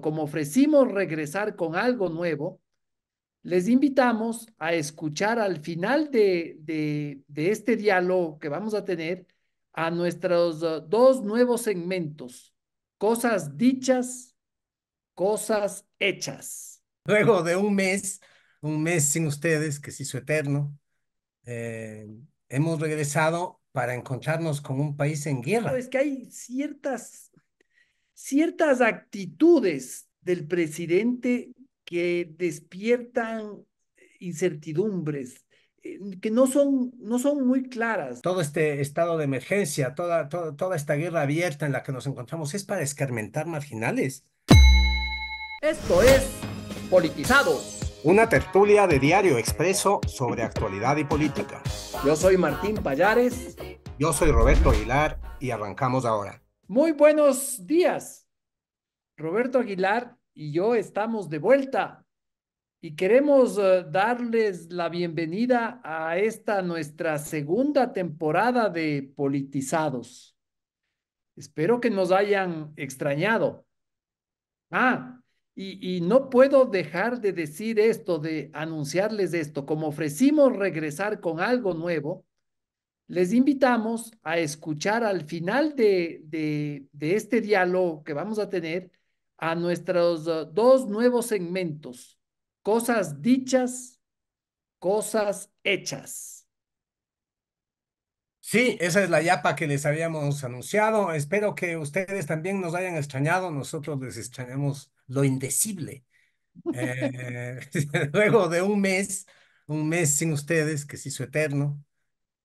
como ofrecimos regresar con algo nuevo, les invitamos a escuchar al final de, este diálogo que vamos a tener a nuestros dos nuevos segmentos, cosas dichas, cosas hechas. Luego de un mes, un mes sin ustedes, que se hizo eterno, eh, hemos regresado para encontrarnos con un país en guerra. es que hay ciertas ciertas actitudes del presidente que despiertan incertidumbres, eh, que no son, no son muy claras. Todo este estado de emergencia, toda, toda esta guerra abierta en la que nos encontramos es para escarmentar marginales. Esto es Politizados. Una tertulia de diario expreso sobre actualidad y política. Yo soy Martín Payares. Yo soy Roberto Aguilar y arrancamos ahora. Muy buenos días. Roberto Aguilar y yo estamos de vuelta y queremos eh, darles la bienvenida a esta nuestra segunda temporada de Politizados. Espero que nos hayan extrañado. Ah, y, y no puedo dejar de decir esto, de anunciarles esto. Como ofrecimos regresar con algo nuevo, les invitamos a escuchar al final de, de, este diálogo que vamos a tener a nuestros dos nuevos segmentos, cosas dichas, cosas hechas. Sí, esa es la yapa que les habíamos anunciado. Espero que ustedes también nos hayan extrañado. Nosotros les extrañamos lo indecible. Eh, luego de un mes, un mes sin ustedes, que se hizo eterno,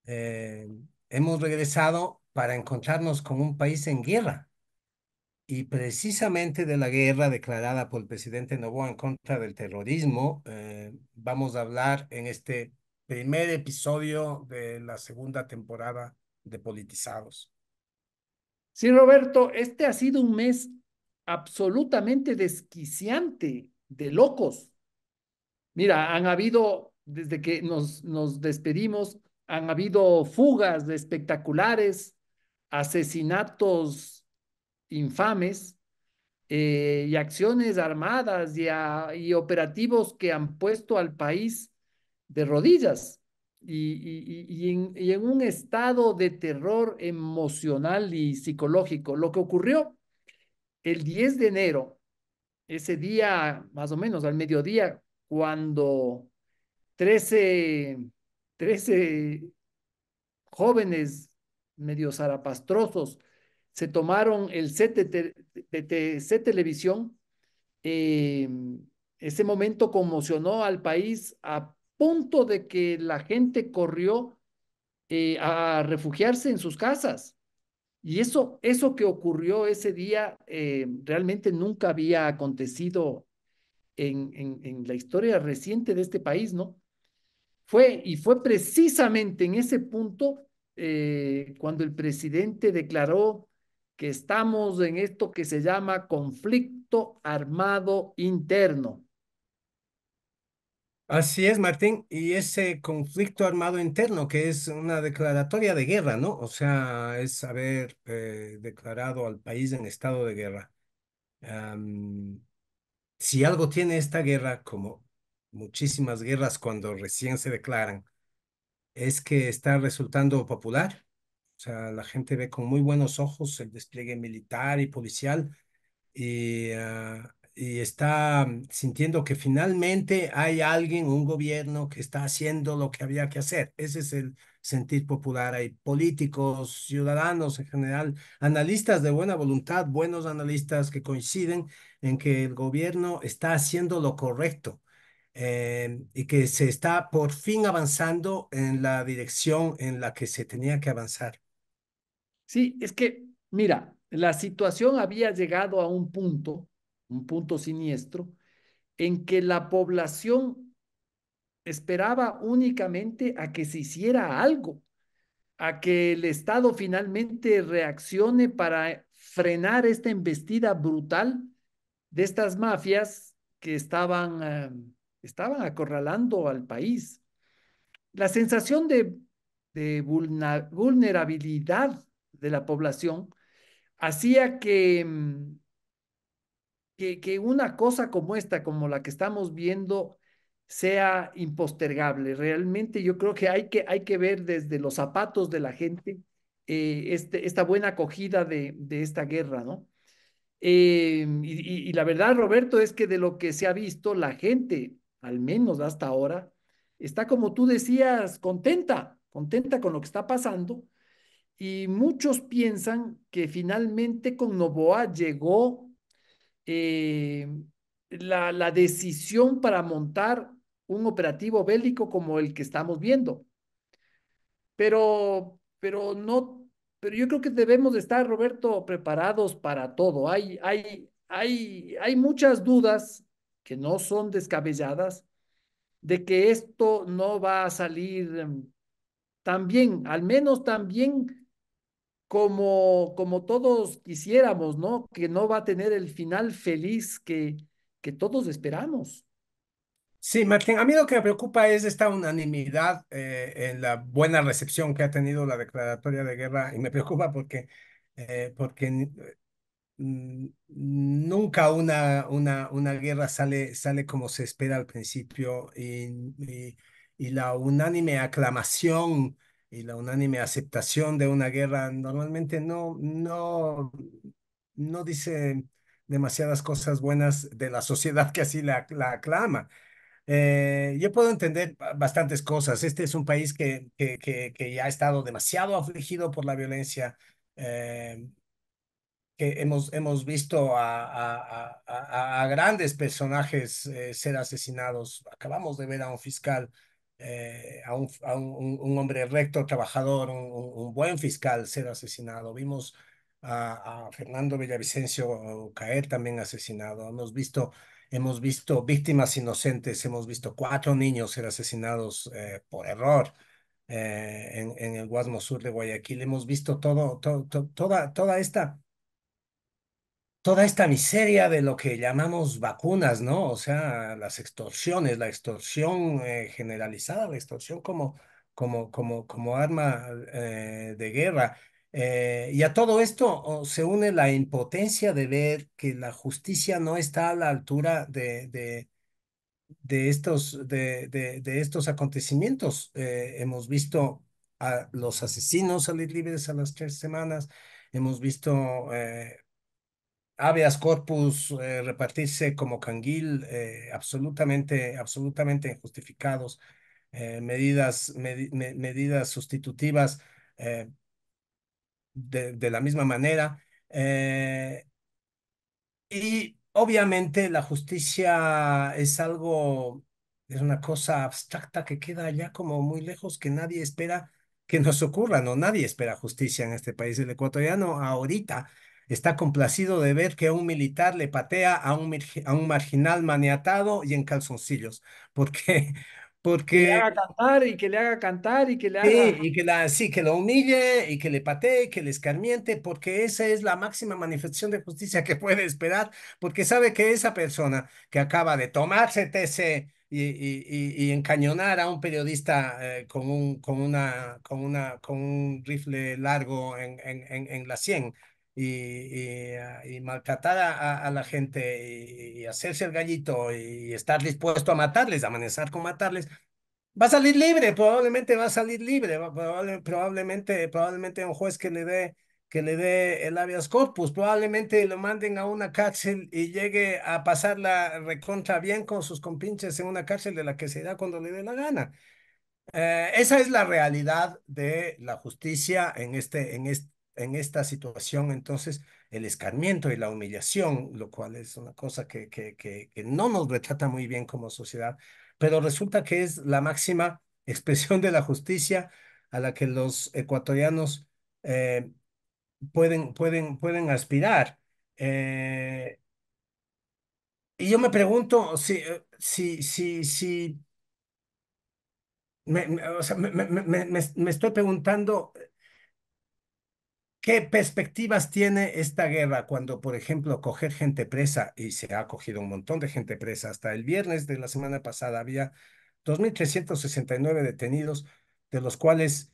eh, hemos regresado para encontrarnos con un país en guerra. Y precisamente de la guerra declarada por el presidente Novoa en contra del terrorismo, eh, vamos a hablar en este primer episodio de la segunda temporada de Politizados. Sí, Roberto, este ha sido un mes absolutamente desquiciante, de locos. Mira, han habido, desde que nos, nos despedimos, han habido fugas espectaculares, asesinatos infames eh, y acciones armadas y, operativos que han puesto al país de rodillas y, y en un estado de terror emocional y psicológico. Lo que ocurrió el 10 de enero, ese día más o menos al mediodía, cuando 13 Trece jóvenes medio zarapastrosos se tomaron el set televisión. Em, ese momento conmocionó al país a punto de que la gente corrió eh, a refugiarse en sus casas. Y eso, eso que ocurrió ese día em, realmente nunca había acontecido en, en, la historia reciente de este país, ¿no? Fue, y fue precisamente en ese punto eh, cuando el presidente declaró que estamos en esto que se llama conflicto armado interno. Así es, Martín, y ese conflicto armado interno, que es una declaratoria de guerra, ¿no? O sea, es haber eh, declarado al país en estado de guerra. si algo tiene esta guerra como muchísimas guerras cuando recién se declaran, es que está resultando popular. O sea, la gente ve con muy buenos ojos el despliegue militar y policial y, ah, y está mm, sintiendo que finalmente hay alguien, un gobierno que está haciendo lo que había que hacer. Ese es el sentir popular. Hay políticos, ciudadanos en general, analistas de buena voluntad, buenos analistas que coinciden en que el gobierno está haciendo lo correcto Em, y que se está por fin avanzando en la dirección en la que se tenía que avanzar. Sí, es que, mira, la situación había llegado a un punto, un punto siniestro, en que la población esperaba únicamente a que se hiciera algo, a que el Estado finalmente reaccione para frenar esta embestida brutal de estas mafias que estaban... Em, Estaban acorralando al país. La sensación de, vulnerabilidad de la población hacía mm, que, que, una cosa como esta, como la que estamos viendo, sea impostergable. Realmente yo creo que hay que, hay que ver desde los zapatos de la gente eh, este, esta buena acogida de, de esta guerra, ¿no? Eh, y, la verdad, Roberto, es que de lo que se ha visto, la gente al menos hasta ahora, está como tú decías, contenta, contenta con lo que está pasando. Y muchos piensan que finalmente con Novoa llegó eh, la, decisión para montar un operativo bélico como el que estamos viendo. Pero, pero no, pero yo creo que debemos estar, Roberto, preparados para todo. Hay, hay, hay, hay muchas dudas que no son descabelladas, de que esto no va a salir mm, tan bien, al menos tan bien como, como todos quisiéramos, ¿no? Que no va a tener el final feliz que, que todos esperamos. Sí, Martín, a mí lo que me preocupa es esta unanimidad eh, en la buena recepción que ha tenido la declaratoria de guerra y me preocupa porque, eh, porque Mm, nunca una, una, una guerra sale, sale como se espera al principio y, y, la unánime aclamación y la unánime aceptación de una guerra normalmente no, no, no dice demasiadas cosas buenas de la sociedad que así la, la aclama. Eh, yo puedo entender bastantes cosas. Este es un país que, que, ya ha estado demasiado afligido por la violencia. Eh, que hemos, hemos visto a, grandes personajes eh, ser asesinados. Acabamos de ver a un fiscal, eh, a, un, un, hombre recto, trabajador, un, buen fiscal ser asesinado. Vimos a, Fernando Villavicencio caer también asesinado. Hemos visto, hemos visto víctimas inocentes, hemos visto cuatro niños ser asesinados eh, por error. En, el Guasmo Sur de Guayaquil, hemos visto todo, toda, toda esta toda esta miseria de lo que llamamos vacunas, ¿no? O sea, las extorsiones, la extorsión eh, generalizada, la extorsión como, como, como, como arma eh, de guerra. Eh, y a todo esto se une la impotencia de ver que la justicia no está a la altura de, de, de estos, de, estos acontecimientos. hemos visto a los asesinos salir libres a las tres semanas, hemos visto habeas corpus, eh, repartirse como canguil, eh, absolutamente, absolutamente injustificados, eh, medidas, medidas sustitutivas de, la misma manera. y obviamente la justicia es algo, es una cosa abstracta que queda allá como muy lejos, que nadie espera que nos ocurra, no, nadie espera justicia en este país. El ecuatoriano ahorita Está complacido de ver que un militar le patea a un, a un marginal maniatado y en calzoncillos, porque, porque... Que le haga cantar y que le haga cantar y que le haga... Sí, y que la, sí, que lo humille y que le patee, que le escarmiente, porque esa es la máxima manifestación de justicia que puede esperar, porque sabe que esa persona que acaba de tomarse TC y, y, y, y encañonar a un periodista eh, con un, con una, con una, con un rifle largo en, en, en, en la sien, y, ah, y, maltratar a, la gente y, hacerse el gallito y, estar dispuesto a matarles, a amanecer con matarles, va a salir libre, probablemente va a salir libre, probablemente, probablemente un juez que le dé que le dé el habeas corpus, probablemente lo manden a una cárcel y llegue a pasarla recontra bien con sus compinches en una cárcel de la que se irá cuando le dé la gana. Eh, esa es la realidad de la justicia en este, en este en esta situación entonces el escarmiento y la humillación, lo cual es una cosa que, que, que, no nos retrata muy bien como sociedad, pero resulta que es la máxima expresión de la justicia a la que los ecuatorianos eh, pueden, pueden, pueden aspirar. Eh. y yo me pregunto si, eh, si, si, si o sea, me, me estoy preguntando ¿Qué perspectivas tiene esta guerra cuando, por ejemplo, coger gente presa, y se ha cogido un montón de gente presa, hasta el viernes de la semana pasada había 2.369 detenidos, de los cuales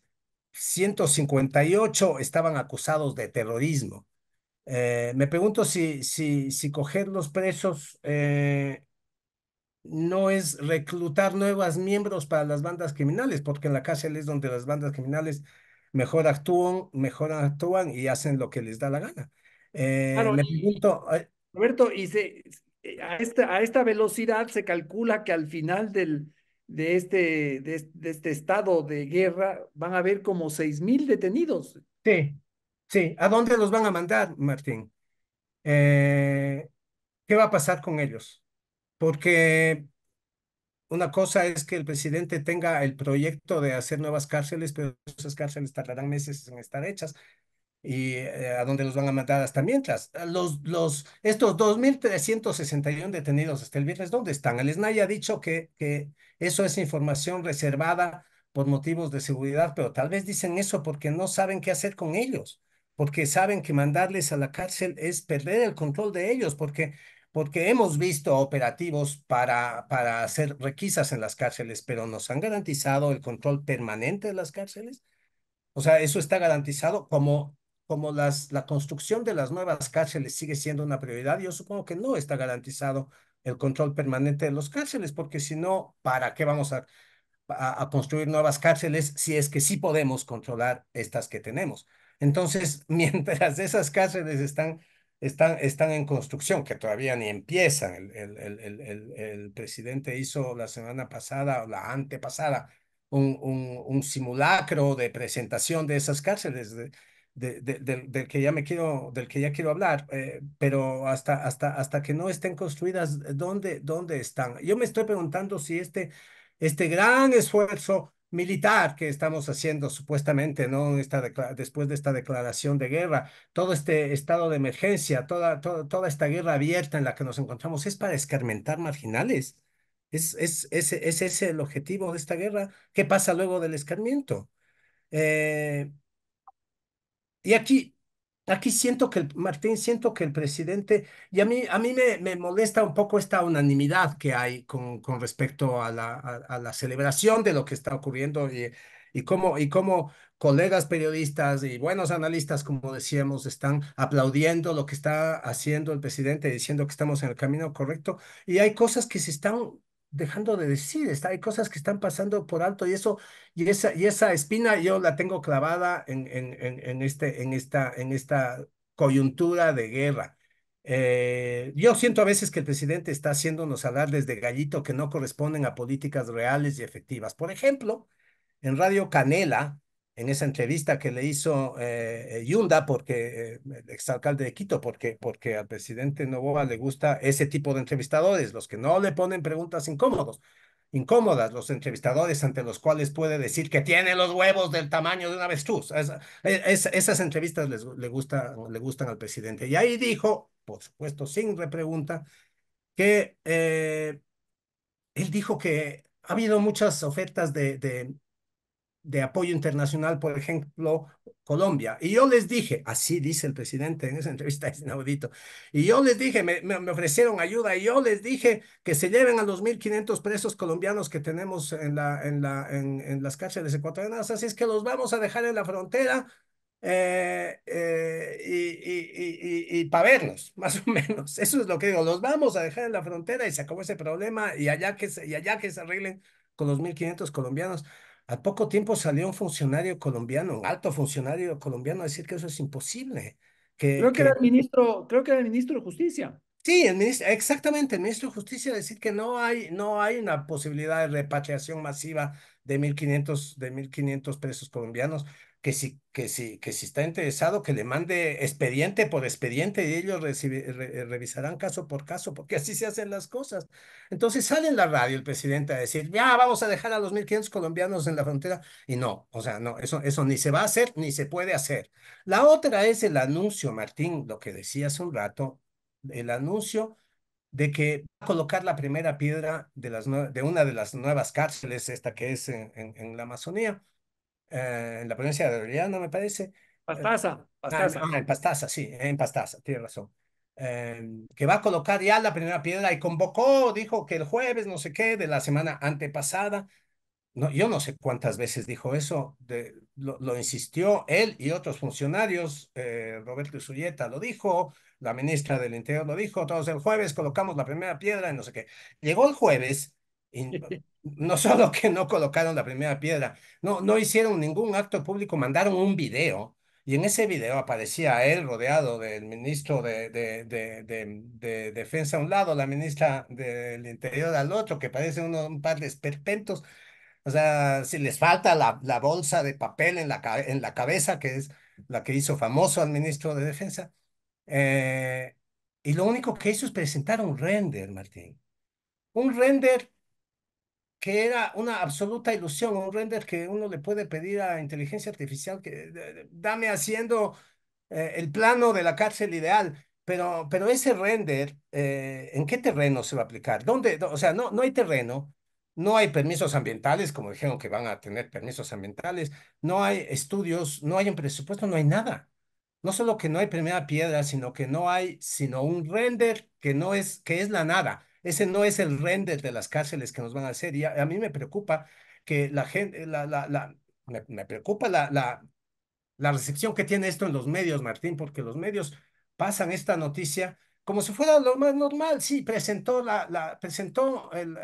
158 estaban acusados de terrorismo. Eh, me pregunto si, si, si coger los presos eh, no es reclutar nuevas miembros para las bandas criminales, porque en la cárcel es donde las bandas criminales mejor actúan, mejor actúan y hacen lo que les da la gana. Eh, pregunto, Roberto, eh, este, a, esta, velocidad se calcula que al final del, de, este, de, este estado de guerra van a haber como seis mil detenidos. Sí, sí. ¿A dónde los van a mandar, Martín? Eh, ¿Qué va a pasar con ellos? Porque una cosa es que el presidente tenga el proyecto de hacer nuevas cárceles, pero esas cárceles tardarán meses en estar hechas y eh, a dónde los van a mandar hasta mientras. Ah, los, los, estos 2.361 detenidos hasta el viernes, ¿dónde están? El SNAI ha dicho que, que eso es información reservada por motivos de seguridad, pero tal vez dicen eso porque no saben qué hacer con ellos, porque saben que mandarles a la cárcel es perder el control de ellos, porque porque hemos visto operativos para, para hacer requisas en las cárceles, pero nos han garantizado el control permanente de las cárceles. O sea, eso está garantizado como, como las, la construcción de las nuevas cárceles sigue siendo una prioridad. Yo supongo que no está garantizado el control permanente de los cárceles, porque si no, ¿para qué vamos a, a construir nuevas cárceles si es que sí podemos controlar estas que tenemos? Entonces, mientras esas cárceles están están, están en construcción, que todavía ni empiezan. El, el, presidente hizo la semana pasada o la antepasada un, un, simulacro de presentación de esas cárceles. del, que ya me quiero, del que ya quiero hablar, eh, pero hasta, hasta, hasta que no estén construidas, ¿dónde, ¿dónde están? Yo me estoy preguntando si este, este gran esfuerzo militar que estamos haciendo supuestamente, ¿no? Esta después de esta declaración de guerra, todo este estado de emergencia, toda, esta guerra abierta en la que nos encontramos es para escarmentar marginales. Es, es ese el objetivo de esta guerra. ¿Qué pasa luego del escarmiento? Eh, y aquí Aquí siento que, el, Martín, siento que el presidente, y a mí, a mí me, me molesta un poco esta unanimidad que hay con, con respecto a la, a, la celebración de lo que está ocurriendo y, y cómo, y cómo colegas periodistas y buenos analistas, como decíamos, están aplaudiendo lo que está haciendo el presidente, diciendo que estamos en el camino correcto, y hay cosas que se están dejando de decir, está, hay cosas que están pasando por alto y eso, y esa, y esa espina yo la tengo clavada en, en, este, en, esta, en esta coyuntura de guerra. Eh, yo siento a veces que el presidente está haciéndonos hablar desde gallito que no corresponden a políticas reales y efectivas. Por ejemplo, en Radio Canela, en esa entrevista que le hizo eh, eh Yunda, porque eh, exalcalde de Quito, porque, porque al presidente Novoa le gusta ese tipo de entrevistadores, los que no le ponen preguntas incómodos, incómodas, los entrevistadores ante los cuales puede decir que tiene los huevos del tamaño de una avestruz. esas entrevistas les, le, gusta, le gustan al presidente. Y ahí dijo, por supuesto, sin repregunta, que eh, él dijo que ha habido muchas ofertas de, de, de apoyo internacional, por ejemplo, Colombia. Y yo les dije, así dice el presidente en esa entrevista, es inaudito, y yo les dije, me, me ofrecieron ayuda, y yo les dije que se lleven a los 1.500 presos colombianos que tenemos en, la, en, la, en, en las cárceles ecuatorianas, así es que los vamos a dejar en la frontera, eh, eh, y, y, y, y para verlos más o menos. Eso es lo que digo, los vamos a dejar en la frontera y se acabó ese problema y allá que se, y allá que se arreglen con los 1.500 colombianos. Al poco tiempo salió un funcionario colombiano, un alto funcionario colombiano, a decir que eso es imposible. creo que, era el ministro, creo que era el ministro de Justicia. Sí, exactamente, el ministro de Justicia a decir que no hay, no hay una posibilidad de repatriación masiva de 1.500 de 1.500 presos colombianos, que si, que si, que si está interesado, que le mande expediente por expediente y ellos revisarán caso por caso, porque así se hacen las cosas. Entonces sale en la radio el presidente a decir, ya vamos a dejar a los 1.500 colombianos en la frontera. Y no, o sea, no, eso, eso ni se va a hacer ni se puede hacer. La otra es el anuncio, Martín, lo que decía hace un rato, el anuncio de que va a colocar la primera piedra de, las, de una de las nuevas cárceles, esta que es en, en la Amazonía. Eh, en la provincia de no me parece. Eh, pastaza. Ah, pastaza. Ah, en Pastaza, sí, en Pastaza, tiene razón. Em, que va a colocar ya la primera piedra y convocó, dijo que el jueves, no sé qué, de la semana antepasada. No, yo no sé cuántas veces dijo eso, lo, insistió él y otros funcionarios, eh, Roberto Suyeta lo dijo, la ministra del Interior lo dijo, todos el jueves colocamos la primera piedra y no sé qué. Llegó el jueves no solo que no colocaron la primera piedra, no, no hicieron ningún acto público, mandaron un video y en ese video aparecía él rodeado del ministro de, de, Defensa a un lado, la ministra del Interior al otro, que parecen uno, un par de esperpentos. O sea, si les falta la, la bolsa de papel en la, en la cabeza, que es la que hizo famoso al ministro de Defensa. Eh, y lo único que hizo es presentar un render, Martín. Un render que era una absoluta ilusión, un render que uno le puede pedir a inteligencia artificial que dame haciendo eh, el plano de la cárcel ideal. Pero, pero ese render, eh, ¿en qué terreno se va a aplicar? ¿Dónde? O sea, no, no hay terreno, no hay permisos ambientales, como dijeron que van a tener permisos ambientales, no hay estudios, no hay un presupuesto, no hay nada. No solo que no hay primera piedra, sino que no hay, sino un render que no es, que es la nada ese no es el render de las cárceles que nos van a hacer. Y a, mí me preocupa que la gente, me, preocupa la, recepción que tiene esto en los medios, Martín, porque los medios pasan esta noticia como si fuera lo más normal. Sí, presentó, la, la, presentó el,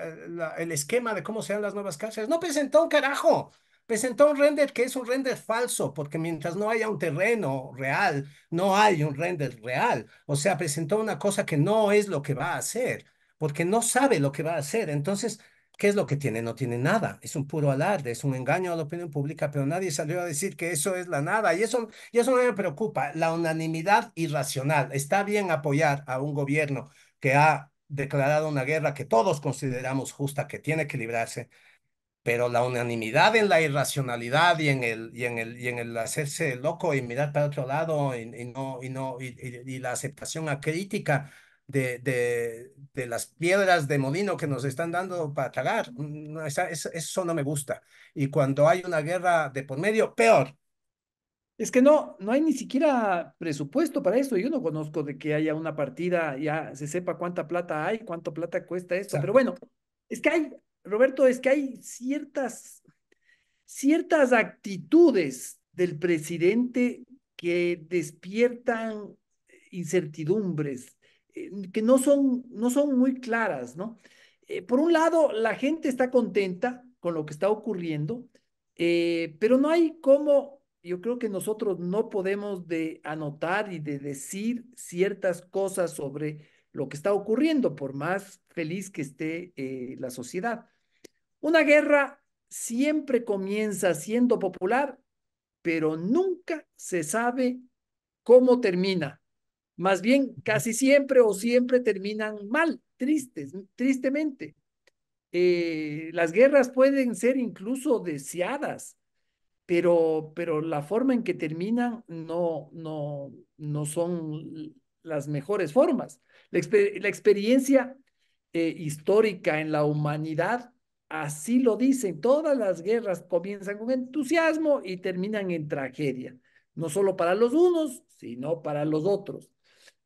el, esquema de cómo serán las nuevas cárceles. No presentó un carajo. Presentó un render que es un render falso, porque mientras no haya un terreno real, no hay un render real. O sea, presentó una cosa que no es lo que va a hacer porque no sabe lo que va a hacer. Entonces, ¿qué es lo que tiene? No tiene nada. Es un puro alarde, es un engaño a la opinión pública, pero nadie salió a decir que eso es la nada. Y eso, y eso no me preocupa. La unanimidad irracional. Está bien apoyar a un gobierno que ha declarado una guerra que todos consideramos justa, que tiene que librarse, pero la unanimidad en la irracionalidad y en el, y en el, y en el hacerse loco y mirar para otro lado y, no, y, no, y, y, la aceptación a crítica de, las piedras de molino que nos están dando para tragar. Mm, eso no me gusta. Y cuando hay una guerra de por medio, peor. Es que no, no hay ni siquiera presupuesto para eso. Yo no conozco de que haya una partida, ya se sepa cuánta plata hay, cuánto plata cuesta eso Pero bueno, es que hay, Roberto, es que hay ciertas, ciertas actitudes del presidente que despiertan incertidumbres, eh, que no son, no son muy claras, ¿no? Eh, por un lado, la gente está contenta con lo que está ocurriendo, eh, pero no hay cómo, yo creo que nosotros no podemos de anotar y de decir ciertas cosas sobre lo que está ocurriendo, por más feliz que esté la sociedad. Una guerra siempre comienza siendo popular, pero nunca se sabe cómo termina. Más bien, casi siempre o siempre terminan mal, tristes, tristemente. Eh, las guerras pueden ser incluso deseadas, pero, pero la forma en que terminan no, no, no son las mejores formas. La, experiencia eh, histórica en la humanidad así lo dicen. Todas las guerras comienzan con entusiasmo y terminan en tragedia, no solo para los unos, sino para los otros.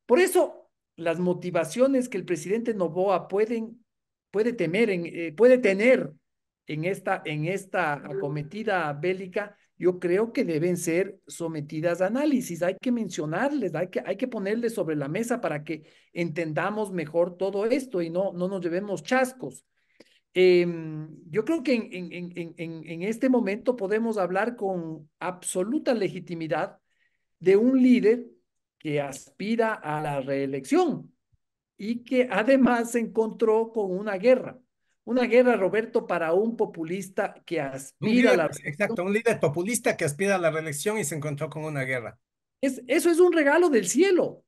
Por eso, las motivaciones que el presidente Novoa puede, eh, puede tener en esta, en esta acometida bélica, yo creo que deben ser sometidas a análisis. Hay que mencionarles, hay que, hay que ponerles sobre la mesa para que entendamos mejor todo esto y no, no nos llevemos chascos. Em, yo creo que en, en, en, este momento podemos hablar con absoluta legitimidad de un líder que aspira a la reelección y que además se encontró con una guerra. Una guerra, Roberto, para un populista que aspira a la reelección. Eh, exacto, un líder populista que aspira a la reelección y se encontró con una guerra. Es, eso es un regalo del cielo,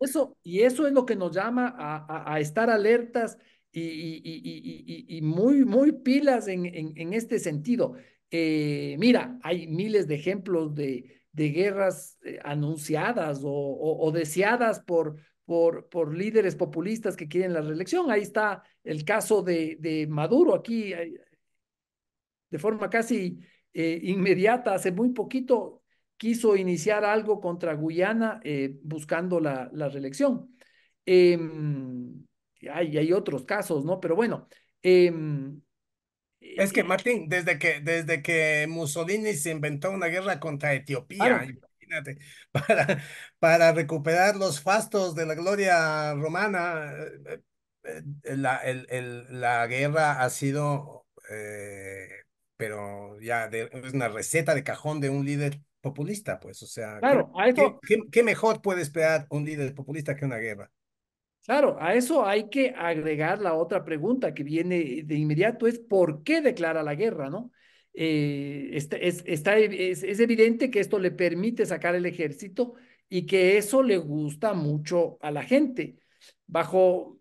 Eso, y eso es lo que nos llama a, estar alertas y, muy, muy pilas en, en, este sentido. Eh, mira, hay miles de ejemplos de, de guerras eh, anunciadas o, o, deseadas por, por, por, líderes populistas que quieren la reelección. Ahí está el caso de, de Maduro aquí, eh, de forma casi eh, inmediata, hace muy poquito quiso iniciar algo contra Guyana buscando la, la reelección. Eh, hay, hay, otros casos, ¿no? Pero bueno, em, es que, Martín, desde que, desde que Mussolini se inventó una guerra contra Etiopía, imagínate, para, para recuperar los fastos de la gloria romana, eh, eh, eh, la, guerra ha sido, pero ya es una receta de cajón de un líder populista, pues, o sea, qué mejor puede esperar un líder populista que una guerra? Claro, a eso hay que agregar la otra pregunta que viene de inmediato, es ¿por qué declara la guerra? ¿no? Eh, es, evidente que esto le permite sacar el ejército y que eso le gusta mucho a la gente. Bajo,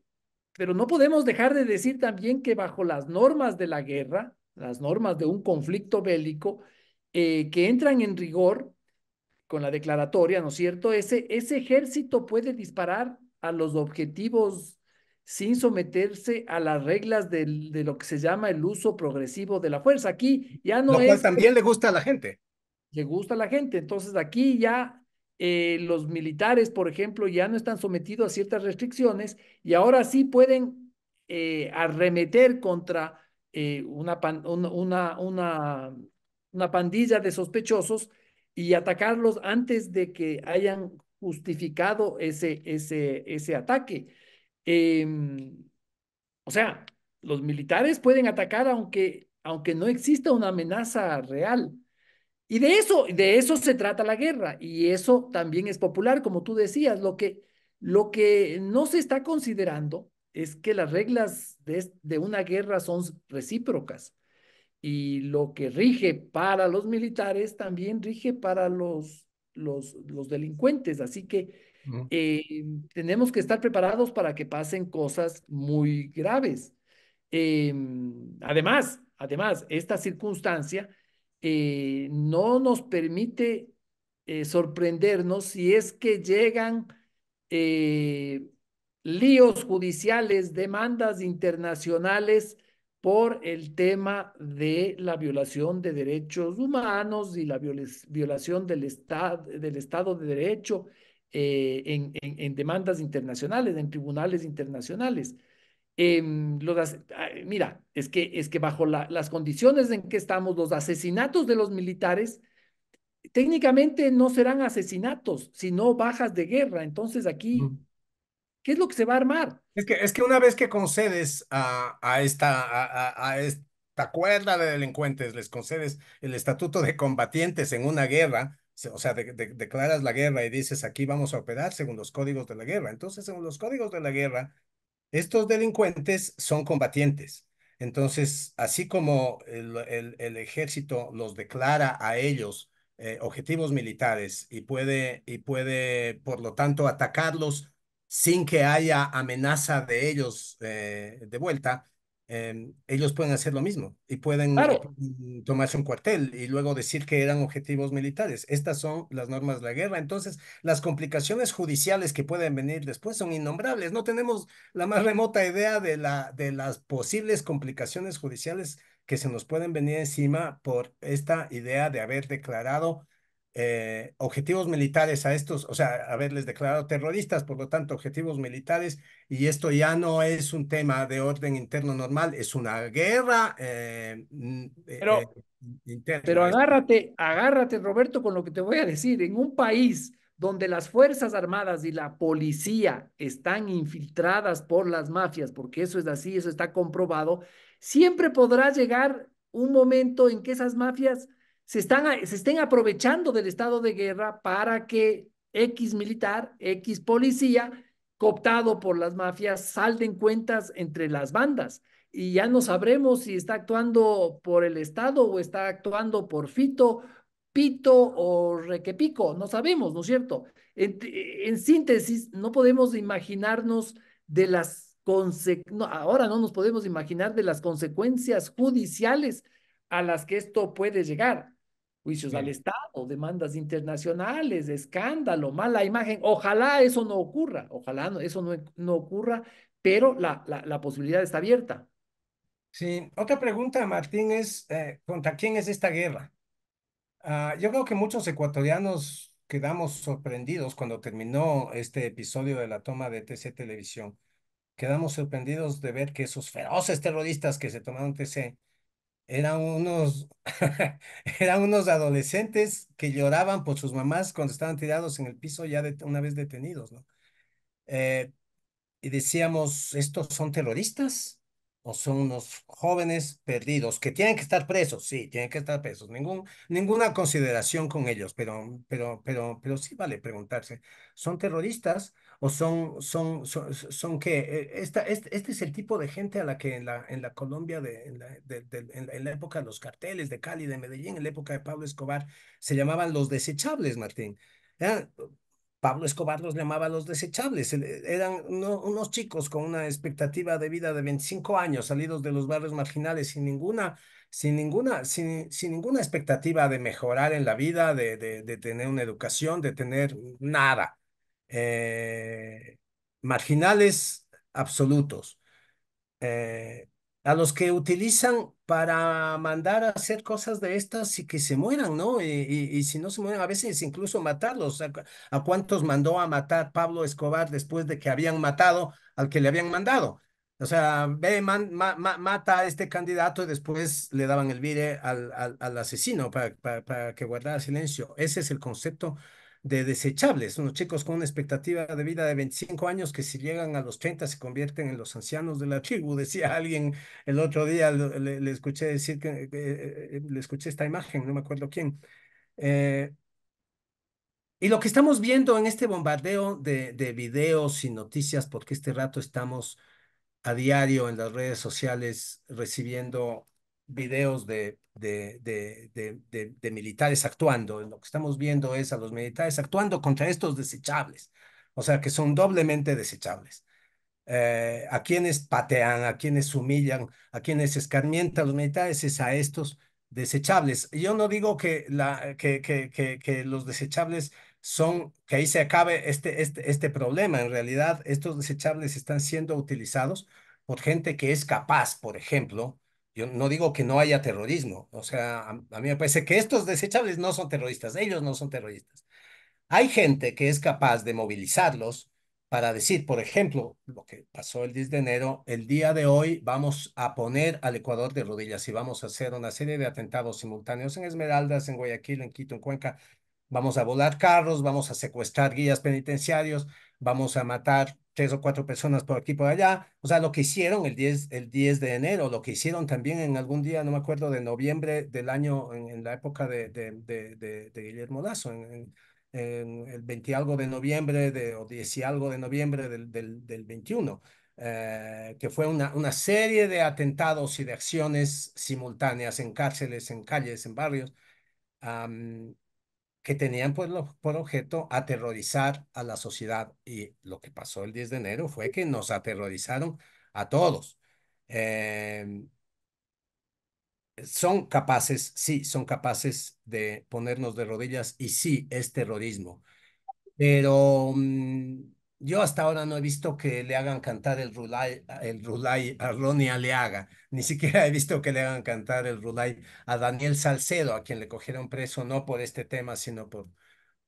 pero no podemos dejar de decir también que bajo las normas de la guerra, las normas de un conflicto bélico, eh, que entran en rigor con la declaratoria, ¿no es cierto? Ese, ese ejército puede disparar a los objetivos sin someterse a las reglas de lo que se llama el uso progresivo de la fuerza. Aquí ya no es... también le gusta a la gente. Le gusta a la gente. Entonces aquí ya eh, los militares, por ejemplo, ya no están sometidos a ciertas restricciones y ahora sí pueden eh, arremeter contra eh, una, una, una pandilla de sospechosos y atacarlos antes de que hayan justificado ese, ese, ese ataque. Em, o sea, los militares pueden atacar aunque, aunque no exista una amenaza real. Y de eso, de eso se trata la guerra. Y eso también es popular, como tú decías. Lo que, lo que no se está considerando es que las reglas de, de una guerra son recíprocas. Y lo que rige para los militares también rige para los los, delincuentes. Así que em, tenemos que estar preparados para que pasen cosas muy graves. Em, además, además, esta circunstancia eh, no nos permite eh, sorprendernos si es que llegan eh, líos judiciales, demandas internacionales por el tema de la violación de derechos humanos y la violación del, del Estado de Derecho eh, en, demandas internacionales, en tribunales internacionales. Em, mira, es que, es que bajo las condiciones en que estamos, los asesinatos de los militares técnicamente no serán asesinatos, sino bajas de guerra. Entonces aquí... ¿Qué es lo que se va a armar? Es que, es que una vez que concedes a, esta, a, esta cuerda de delincuentes, les concedes el estatuto de combatientes en una guerra, o sea, declaras la guerra y dices, aquí vamos a operar según los códigos de la guerra. Entonces, según los códigos de la guerra, estos delincuentes son combatientes. Entonces, así como el, el, ejército los declara a ellos eh, objetivos militares y puede, y puede, por lo tanto, atacarlos sin que haya amenaza de ellos eh, de vuelta, em, ellos pueden hacer lo mismo y pueden tomarse un cuartel y luego decir que eran objetivos militares. Estas son las normas de la guerra. Entonces, las complicaciones judiciales que pueden venir después son innombrables. No tenemos la más remota idea de, la, de las posibles complicaciones judiciales que se nos pueden venir encima por esta idea de haber declarado eh, objetivos militares a estos, o sea, haberles declarado terroristas, por lo tanto, objetivos militares, y esto ya no es un tema de orden interno normal, es una guerra. Eh, eh, pero, pero agárrate, agárrate, Roberto, con lo que te voy a decir. En un país donde las Fuerzas Armadas y la policía están infiltradas por las mafias, porque eso es así, eso está comprobado, siempre podrá llegar un momento en que esas mafias se, están, se estén aprovechando del estado de guerra para que X militar, X policía, cooptado por las mafias, salden cuentas entre las bandas. Y ya no sabremos si está actuando por el Estado o está actuando por Fito, Pito o Requepico. No sabemos, ¿no es cierto? En, síntesis, no podemos imaginarnos de las ahora no nos podemos imaginar de las consecuencias judiciales a las que esto puede llegar juicios al Estado, demandas internacionales, escándalo, mala imagen. Ojalá eso no ocurra, ojalá eso no, no ocurra, pero la, la, posibilidad está abierta. Sí, otra pregunta, Martín, es eh, ¿contra quién es esta guerra? Ah, yo creo que muchos ecuatorianos quedamos sorprendidos cuando terminó este episodio de la toma de TC Televisión. Quedamos sorprendidos de ver que esos feroces terroristas que se tomaron TC eran unos, eran unos adolescentes que lloraban por sus mamás cuando estaban tirados en el piso ya una vez detenidos, ¿no? Eh, y decíamos, ¿estos son terroristas o son unos jóvenes perdidos que tienen que estar presos? Sí, tienen que estar presos. Ningún, ninguna consideración con ellos, pero, pero, pero, pero sí vale preguntarse, ¿son terroristas? o son, son, son, que eh, esta, este, es el tipo de gente a la que en la, en la Colombia, en, la, en, la, época de los carteles de Cali, de Medellín, en la época de Pablo Escobar, se llamaban los desechables, Martín. Pablo Escobar los llamaba los desechables. Eh, eran unos chicos con una expectativa de vida de 25 años, salidos de los barrios marginales sin ninguna, sin ninguna, sin, ninguna expectativa de mejorar en la vida, de tener una educación, de tener nada. Eh, marginales absolutos, eh, a los que utilizan para mandar a hacer cosas de estas y que se mueran, ¿no? Y, y, si no se mueren, a veces incluso matarlos. ¿A, cuántos mandó a matar Pablo Escobar después de que habían matado al que le habían mandado? O sea, ve, mata a este candidato y después le daban el vire al, al, asesino para, para, que guardara silencio. Ese es el concepto de desechables, unos chicos con una expectativa de vida de 25 años que si llegan a los 30 se convierten en los ancianos de la tribu, decía alguien el otro día, le, escuché decir que, eh, eh, eh, le escuché esta imagen, no me acuerdo quién. y lo que estamos viendo en este bombardeo de, de videos y noticias, porque este rato estamos a diario en las redes sociales recibiendo videos de, de, de, militares actuando. Lo que estamos viendo es a los militares actuando contra estos desechables, o sea, que son doblemente desechables. Eh, a quienes patean, a quienes humillan, a quienes escarmientan los militares es a estos desechables. Yo no digo que, la, que, que, los desechables son, que ahí se acabe este, este, este problema. En realidad, estos desechables están siendo utilizados por gente que es capaz, por ejemplo, yo no digo que no haya terrorismo, o sea, a, mí me parece que estos desechables no son terroristas, ellos no son terroristas. Hay gente que es capaz de movilizarlos para decir, por ejemplo, lo que pasó el 10 de enero, el día de hoy vamos a poner al Ecuador de rodillas y vamos a hacer una serie de atentados simultáneos en Esmeraldas, en Guayaquil, en Quito, en Cuenca. Vamos a volar carros, vamos a secuestrar guías penitenciarios, vamos a matar tres o cuatro personas por aquí por allá. O sea, lo que hicieron el 10, el 10 de enero, lo que hicieron también en algún día, no me acuerdo, de noviembre del año, en, la época de, de, de, Guillermo Lazo, en, el 20 algo de noviembre de, o 10 y algo de noviembre del, del, 21. Eh, que fue una, una serie de atentados y de acciones simultáneas en cárceles, en calles, en barrios que tenían por, pues, por objeto aterrorizar a la sociedad. Y lo que pasó el 10 de enero fue que nos aterrorizaron a todos. Em, son capaces, sí, son capaces de ponernos de rodillas y sí, es terrorismo. Pero mm, yo hasta ahora no he visto que le hagan cantar el Rulay, el a Ronnie Aleaga, ni siquiera he visto que le hagan cantar el Rulay a Daniel Salcedo, a quien le cogieron preso no por este tema, sino por,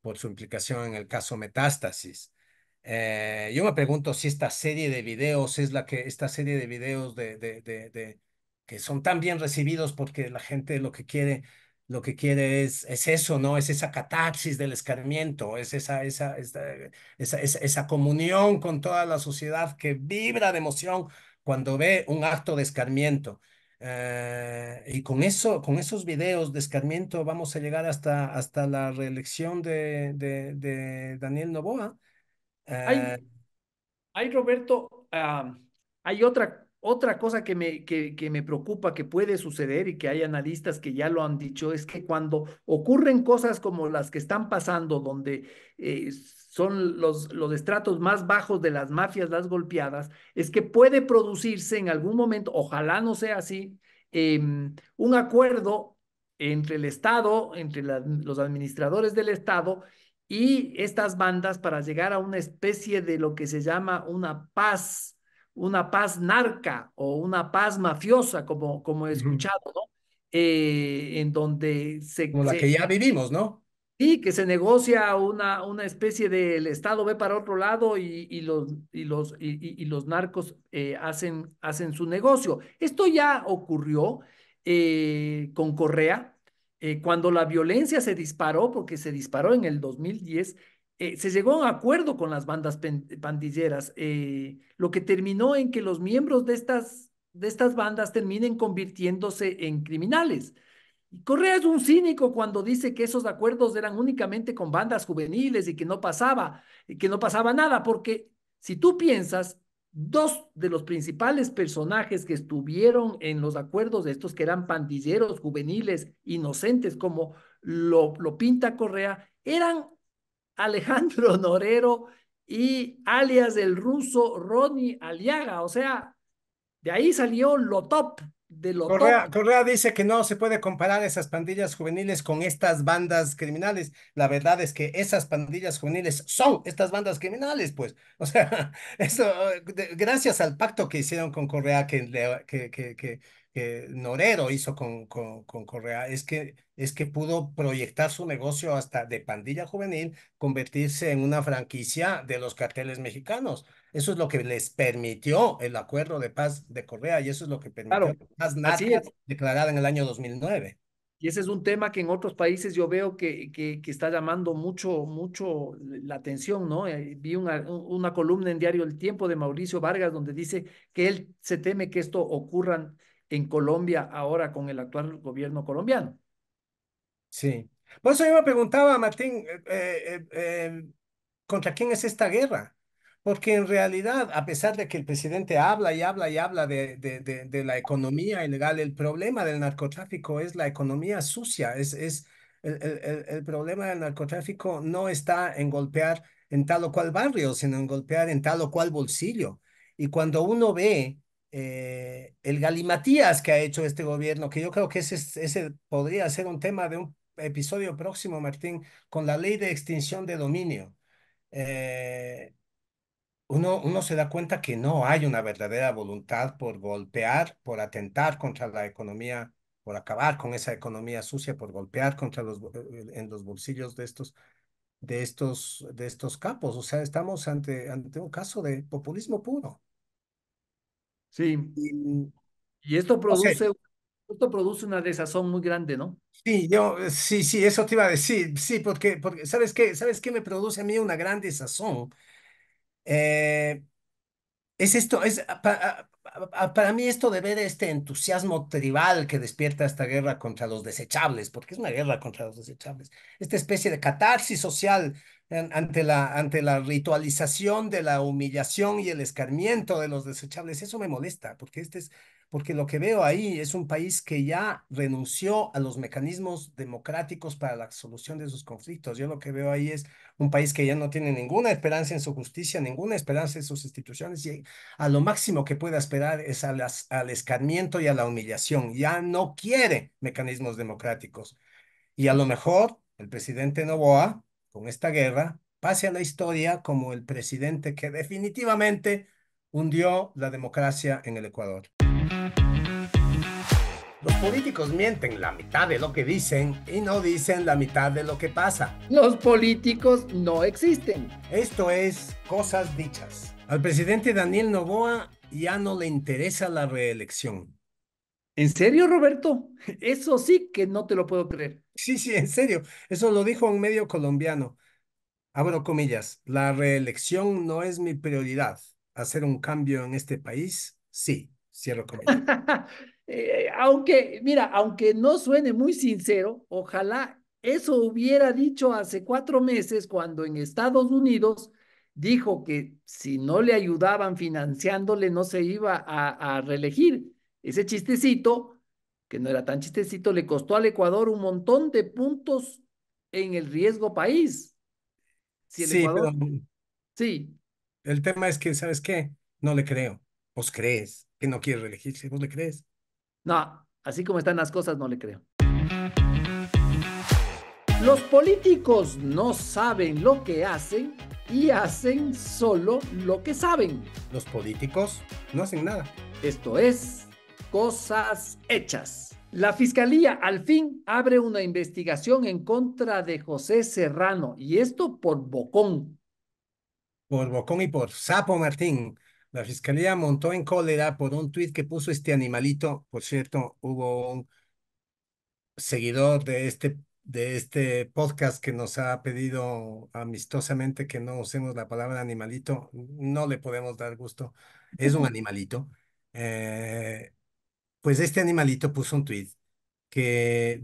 por su implicación en el caso Metástasis. Eh, yo me pregunto si esta serie de videos es la que, esta serie de videos de, de que son tan bien recibidos porque la gente lo que quiere lo que quiere es, es eso, ¿no? Es esa catarsis del escarmiento, es esa, esa, este, esa, esa, esa comunión con toda la sociedad que vibra de emoción cuando ve un acto de escarmiento. Eh, y con eso, con esos videos de escarmiento vamos a llegar hasta, hasta la reelección de, de, Daniel Novoa. hay, hay, eh, Roberto, ah, hay otra otra cosa que me, que, me preocupa que puede suceder y que hay analistas que ya lo han dicho es que cuando ocurren cosas como las que están pasando, donde eh, son los, los estratos más bajos de las mafias las golpeadas, es que puede producirse en algún momento, ojalá no sea así, em, un acuerdo entre el Estado, entre los administradores del Estado y estas bandas para llegar a una especie de lo que se llama una paz una paz narca o una paz mafiosa, como, como he escuchado, ¿no? Eh, en donde se... Como la que ya vivimos, ¿no? Sí, que se negocia una, una especie del el Estado ve para otro lado y, los, y, los, y, los narcos eh, hacen, hacen su negocio. Esto ya ocurrió eh, con Correa, cuando la violencia se disparó, porque se disparó en el 2010, eh, se llegó a un acuerdo con las bandas pandilleras, eh, lo que terminó en que los miembros de estas, de estas bandas terminen convirtiéndose en criminales. Correa es un cínico cuando dice que esos acuerdos eran únicamente con bandas juveniles y que no pasaba, que no pasaba nada, porque si tú piensas, dos de los principales personajes que estuvieron en los acuerdos de estos que eran pandilleros juveniles, inocentes, como lo, lo pinta Correa, eran Alejandro Norero y alias del ruso Ronnie Aliaga. O sea, de ahí salió lo top de lo Correa, top. Correa dice que no se puede comparar esas pandillas juveniles con estas bandas criminales. La verdad es que esas pandillas juveniles son estas bandas criminales, pues. O sea, eso, eh, gracias al pacto que hicieron con Correa, que, que, que, que Norero hizo con, con, Correa es que, es que pudo proyectar su negocio hasta de pandilla juvenil, convertirse en una franquicia de los carteles mexicanos. Eso es lo que les permitió el acuerdo de paz de Correa y eso es lo que permitió más la declarada en el año 2009. Y ese es un tema que en otros países yo veo que, que, está llamando mucho, mucho la atención, ¿no? Eh, vi una, una columna en Diario El Tiempo de Mauricio Vargas donde dice que él se teme que esto ocurra en Colombia ahora con el actual gobierno colombiano. Sí. Por eso yo me preguntaba, Martín, eh, eh, eh, ¿contra quién es esta guerra? Porque en realidad, a pesar de que el presidente habla y habla y habla de, de, la economía ilegal, el problema del narcotráfico es la economía sucia. Es, es el, el, problema del narcotráfico no está en golpear en tal o cual barrio, sino en golpear en tal o cual bolsillo. Y cuando uno ve eh, el galimatías que ha hecho este gobierno, que yo creo que ese, ese podría ser un tema de un episodio próximo, Martín, con la ley de extinción de dominio. Eh, uno, uno se da cuenta que no hay una verdadera voluntad por golpear, por atentar contra la economía, por acabar con esa economía sucia, por golpear contra los, eh, en los bolsillos de estos, de estos, de estos campos O sea, estamos ante, ante un caso de populismo puro. Sí. Y, esto produce, esto produce una desazón muy grande, ¿no? Sí, yo, sí, sí, eso te iba a decir, sí, porque, porque ¿sabes qué? ¿Sabes qué me produce a mí una gran desazón? Eh, es esto, es ah, para, ah, ah, para mí esto de ver este entusiasmo tribal que despierta esta guerra contra los desechables, porque es una guerra contra los desechables, esta especie de catarsis social ante la, ante la ritualización de la humillación y el escarmiento de los desechables. Eso me molesta, porque, este es, porque lo que veo ahí es un país que ya renunció a los mecanismos democráticos para la solución de sus conflictos. Yo lo que veo ahí es un país que ya no tiene ninguna esperanza en su justicia, ninguna esperanza en sus instituciones, y a lo máximo que pueda esperar es a las, al escarmiento y a la humillación. Ya no quiere mecanismos democráticos. Y a lo mejor el presidente Novoa con esta guerra pase a la historia como el presidente que definitivamente hundió la democracia en el Ecuador. Los políticos mienten la mitad de lo que dicen y no dicen la mitad de lo que pasa. Los políticos no existen. Esto es cosas dichas. Al presidente Daniel Novoa ya no le interesa la reelección. ¿En serio, Roberto? Eso sí que no te lo puedo creer. Sí, sí, en serio. Eso lo dijo un medio colombiano. Abro comillas, la reelección no es mi prioridad. Hacer un cambio en este país, sí. Cierro comillas. Eh, aunque, mira, aunque no suene muy sincero, ojalá eso hubiera dicho hace cuatro meses cuando en Estados Unidos dijo que si no le ayudaban financiándole no se iba a reelegir ese chistecito, que no era tan chistecito, le costó al Ecuador un montón de puntos en el riesgo país. el sí, Ecuador... sí. El tema es que, ¿sabes qué? No le creo. Vos crees que no quiere reelegirse, vos le crees. No, así como están las cosas, no le creo. Los políticos no saben lo que hacen y hacen solo lo que saben. Los políticos no hacen nada. Esto es cosas hechas. La fiscalía al fin abre una investigación en contra de José Serrano y esto por Bocón. Por Bocón y por Sapo Martín. La fiscalía montó en cólera por un tuit que puso este animalito. Por cierto, hubo un seguidor de este, de este podcast que nos ha pedido amistosamente que no usemos la palabra animalito. No le podemos dar gusto. Es un animalito. Eh, pues este animalito puso un tweet que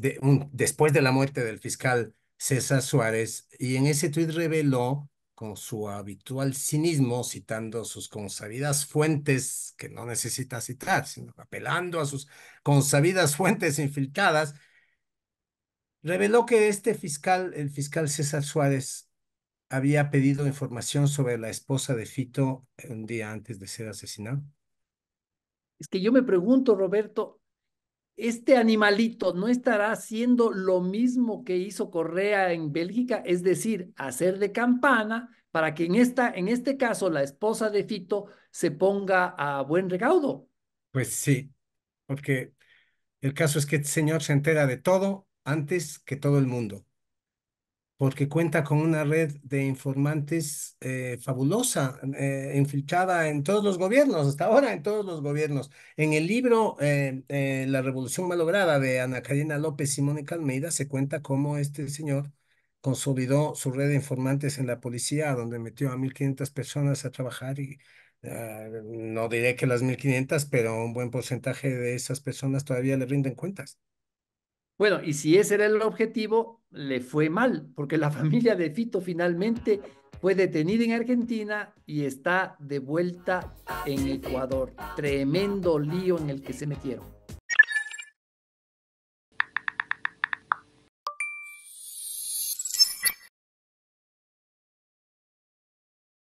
después de la muerte del fiscal César Suárez, y en ese tuit reveló con su habitual cinismo, citando sus consabidas fuentes, que no necesita citar, sino apelando a sus consabidas fuentes infiltradas, reveló que este fiscal, el fiscal César Suárez, había pedido información sobre la esposa de Fito un día antes de ser asesinado. Es que yo me pregunto, Roberto, ¿este animalito no estará haciendo lo mismo que hizo Correa en Bélgica? Es decir, hacer de campana para que en, esta, en este caso la esposa de Fito se ponga a buen recaudo. Pues sí, porque el caso es que el señor se entera de todo antes que todo el mundo porque cuenta con una red de informantes eh, fabulosa, enfilchada infiltrada en todos los gobiernos, hasta ahora en todos los gobiernos. En el libro eh, eh, La Revolución Malograda de Ana Karina López y Mónica Almeida se cuenta cómo este señor consolidó su red de informantes en la policía, donde metió a 1.500 personas a trabajar y ah, no diré que las 1.500, pero un buen porcentaje de esas personas todavía le rinden cuentas. Bueno, y si ese era el objetivo, le fue mal, porque la familia de Fito finalmente fue detenida en Argentina y está de vuelta en Ecuador. Tremendo lío en el que se metieron.